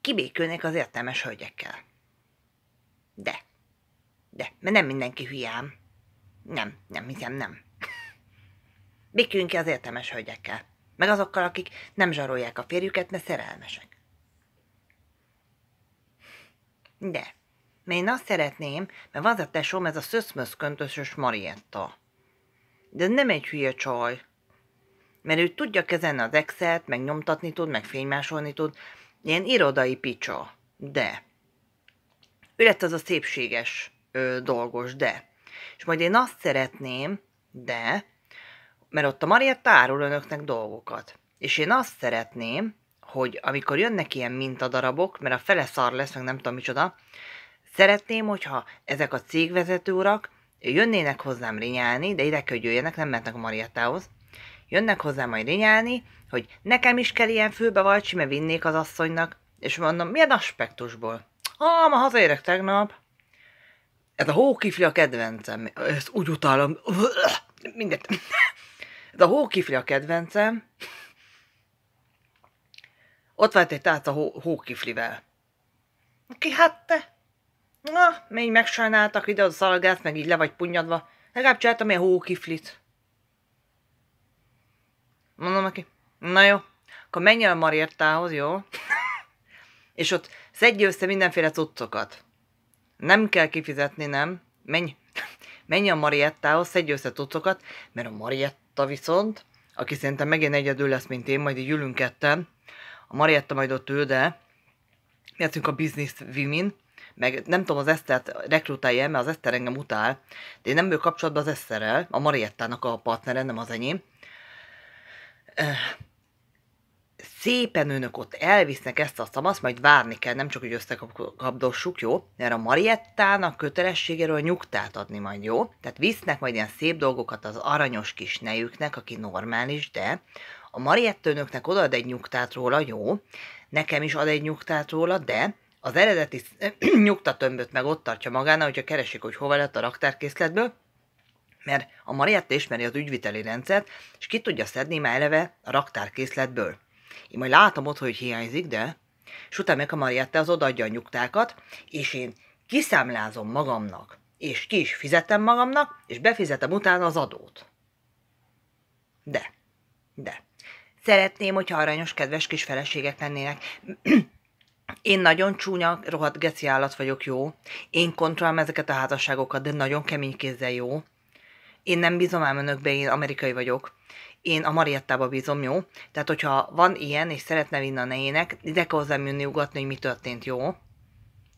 Kibékülnék az értelmes hölgyekkel. De. De, mert nem mindenki hülyám. Nem, nem, hiszem nem. Béküljünk ki az értelmes hölgyekkel. Meg azokkal, akik nem zsarolják a férjüket, mert szerelmesek. De, mert én azt szeretném, mert van a tesóm ez a szöszmöszköntösös Marietta. De nem egy hülye csaj mert ő tudja kezelni az Excel-t, meg nyomtatni tud, meg fénymásolni tud, ilyen irodai picsa, de ő lett az a szépséges ö, dolgos, de. És majd én azt szeretném, de, mert ott a Maria árul önöknek dolgokat. És én azt szeretném, hogy amikor jönnek ilyen mintadarabok, mert a fele szar lesz, meg nem tudom micsoda, szeretném, hogyha ezek a cégvezető urak jönnének hozzám rinyálni, de ide kell, hogy jöjjenek, nem mentek a Mariettához, Jönnek hozzá majd rinyálni, hogy nekem is kell ilyen valcsi, mert vinnék az asszonynak. És mondom, milyen aspektusból? Ah, ma hazaérek tegnap. Ez a hókifli a kedvencem. Ezt úgy utálom. Mindet. Ez a hókifli a kedvencem. Ott vált egy tárca hó, hókiflivel. Ki hát te? Na, még megsajnáltak ide a szalgát, meg így le vagy punyadva. Legalább csináltam ilyen hókiflit. Mondom neki, na jó, akkor menj el Mariettához, jó? és ott szedj össze mindenféle cuccokat. Nem kell kifizetni, nem? Menj, menj a Mariettához, szedj össze cuccokat, mert a Marietta viszont, aki szerintem megint egyedül lesz, mint én, majd így ülünk ketten, a Marietta majd ott ül, de lettünk a Business Women, meg nem tudom, az Esztert rekrutálja, mert az Eszter engem utál, de én nem ő kapcsolatban az Eszterrel, a Mariettának a partnere, nem az enyém, szépen önök ott elvisznek ezt a szamaszt, majd várni kell, nem csak, hogy összekapdossuk, jó? Mert a Mariettának kötelességéről nyugtát adni majd, jó? Tehát visznek majd ilyen szép dolgokat az aranyos kis nejüknek, aki normális, de a Marietta önöknek odaad egy nyugtát róla, jó? Nekem is ad egy nyugtát róla, de az eredeti nyugtatömböt meg ott tartja magának, hogyha keresik, hogy hova lett a raktárkészletből, mert a Marietta ismeri az ügyviteli rendszert, és ki tudja szedni már eleve a raktárkészletből. Én majd látom ott, hogy hiányzik, de... És utána meg a Marietta az odaadja a nyugtákat, és én kiszámlázom magamnak, és ki is fizetem magamnak, és befizetem utána az adót. De, de. Szeretném, hogyha aranyos, kedves kis feleségek lennének. Én nagyon csúnya, rohadt geci állat vagyok, jó? Én kontrollálom ezeket a házasságokat, de nagyon kemény kézzel, jó? Én nem bízom el önökbe, én amerikai vagyok. Én a Mariettába bízom, jó? Tehát, hogyha van ilyen, és szeretne vinni a nejének, ide kell hozzám jönni ugatni, hogy mi történt, jó?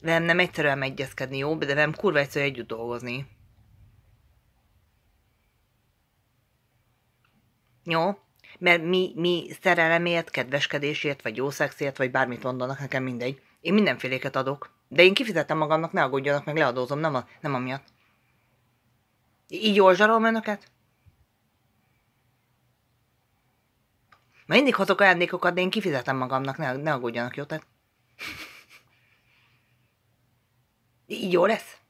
Velem nem egyszerűen egyezkedni, jó? De velem kurva egyszerű együtt dolgozni. Jó? Mert mi, mi szerelemért, kedveskedésért, vagy jó szexért, vagy bármit mondanak, nekem mindegy. Én mindenféléket adok. De én kifizetem magamnak, ne aggódjanak, meg leadózom, nem, a, nem amiatt. Így zsarolom önöket? Mert mindig hozok ajándékokat, de én kifizetem magamnak, ne, ne aggódjanak, jó? Tehát... Így jó lesz?